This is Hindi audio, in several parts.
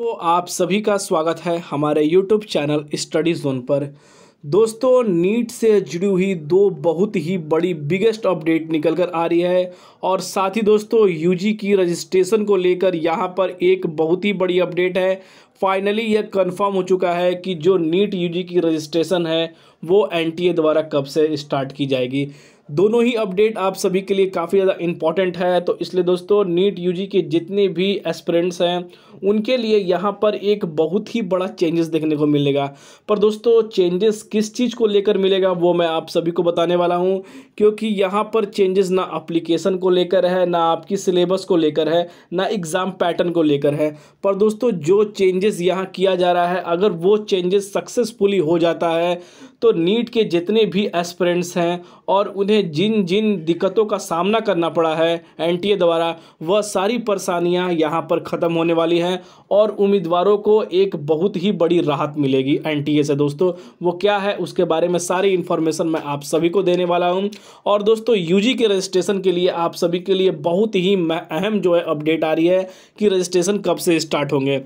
तो आप सभी का स्वागत है हमारे यूट्यूब चैनल स्टडी जोन पर दोस्तों नीट से जुड़ी हुई दो बहुत ही बड़ी बिगेस्ट अपडेट निकल कर आ रही है और साथ ही दोस्तों यूजी की रजिस्ट्रेशन को लेकर यहाँ पर एक बहुत ही बड़ी अपडेट है फाइनली यह कंफर्म हो चुका है कि जो नीट यूजी की रजिस्ट्रेशन है वो एनटीए द्वारा कब से स्टार्ट की जाएगी दोनों ही अपडेट आप सभी के लिए काफ़ी ज़्यादा इंपॉर्टेंट है तो इसलिए दोस्तों नीट यूजी के जितने भी एस्परेंट्स हैं उनके लिए यहाँ पर एक बहुत ही बड़ा चेंजेस देखने को मिलेगा पर दोस्तों चेंजेस किस चीज़ को लेकर मिलेगा वो मैं आप सभी को बताने वाला हूँ क्योंकि यहाँ पर चेंजेस ना अप्लीकेशन को लेकर है ना आपकी सिलेबस को लेकर है ना एग्ज़ाम पैटर्न को लेकर है पर दोस्तों जो चेंजेस चेंजेस यहाँ किया जा रहा है अगर वो चेंजेस सक्सेसफुली हो जाता है तो नीट के जितने भी एस्परेंट्स हैं और उन्हें जिन जिन दिक्कतों का सामना करना पड़ा है एन द्वारा वह सारी परेशानियां यहाँ पर ख़त्म होने वाली हैं और उम्मीदवारों को एक बहुत ही बड़ी राहत मिलेगी एन से दोस्तों वो क्या है उसके बारे में सारी इन्फॉर्मेशन मैं आप सभी को देने वाला हूँ और दोस्तों यू के रजिस्ट्रेशन के लिए आप सभी के लिए बहुत ही अहम जो है अपडेट आ रही है कि रजिस्ट्रेशन कब से स्टार्ट होंगे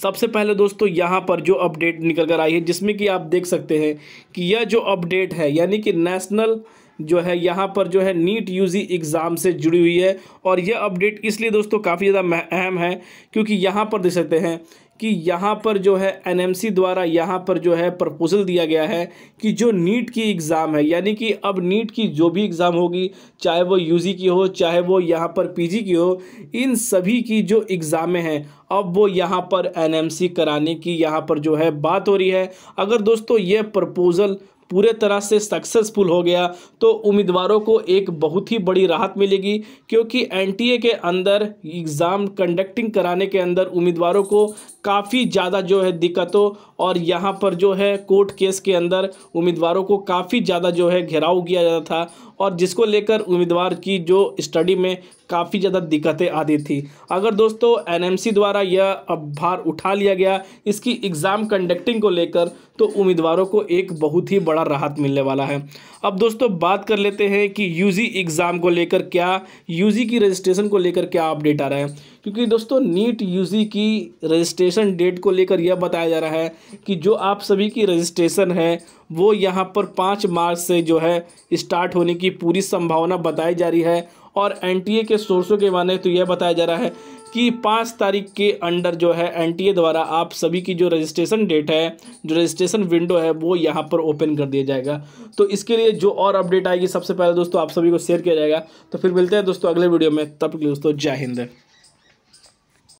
सबसे पहले दोस्तों यहाँ पर जो अपडेट निकल कर आई है जिसमें कि आप देख सकते हैं कि यह जो अपडेट है यानी कि नेशनल जो है यहाँ पर जो है नीट यूजी एग्ज़ाम से जुड़ी हुई है और यह अपडेट इसलिए दोस्तों काफ़ी ज़्यादा अहम है क्योंकि यहाँ पर देख सकते हैं कि यहाँ पर जो है एनएमसी द्वारा यहाँ पर जो है प्रपोजल दिया गया है कि जो नीट की एग्ज़ाम है यानी कि अब नीट की जो भी एग्ज़ाम होगी चाहे वो यूजी की हो चाहे वो यहाँ पर पीजी की हो इन सभी की जो एग्ज़ामें हैं अब वो यहाँ पर एनएमसी कराने की यहाँ पर जो है बात हो रही है अगर दोस्तों ये प्रपोज़ल पूरे तरह से सक्सेसफुल हो गया तो उम्मीदवारों को एक बहुत ही बड़ी राहत मिलेगी क्योंकि एनटीए के अंदर एग्ज़ाम कंडक्टिंग कराने के अंदर उम्मीदवारों को काफ़ी ज़्यादा जो है दिक्कतों और यहाँ पर जो है कोर्ट केस के अंदर उम्मीदवारों को काफ़ी ज़्यादा जो है घेराव किया जाता था और जिसको लेकर उम्मीदवार की जो स्टडी में काफ़ी ज़्यादा दिक्कतें आती थी अगर दोस्तों एनएमसी द्वारा यह अब भार उठा लिया गया इसकी एग्ज़ाम कंडक्टिंग को लेकर तो उम्मीदवारों को एक बहुत ही बड़ा राहत मिलने वाला है अब दोस्तों बात कर लेते हैं कि यू एग्ज़ाम को लेकर क्या यू की रजिस्ट्रेशन को लेकर क्या अपडेट आ रहा है क्योंकि दोस्तों नीट यू की रजिस्ट्रेशन रजिस्ट्रेशन डेट को लेकर यह बताया जा रहा है कि जो आप सभी की रजिस्ट्रेशन है वो यहाँ पर पाँच मार्च से जो है स्टार्ट होने की पूरी संभावना बताई जा रही है और एन के सोर्सों के माने तो यह बताया जा रहा है कि पाँच तारीख के अंडर जो है एन द्वारा आप सभी की जो रजिस्ट्रेशन डेट है जो रजिस्ट्रेशन विंडो है वो यहाँ पर ओपन कर दिया जाएगा तो इसके लिए जो और अपडेट आएगी सबसे पहले दोस्तों आप सभी को शेयर किया जाएगा तो फिर मिलते हैं दोस्तों अगले वीडियो में तब के दोस्तों जय हिंद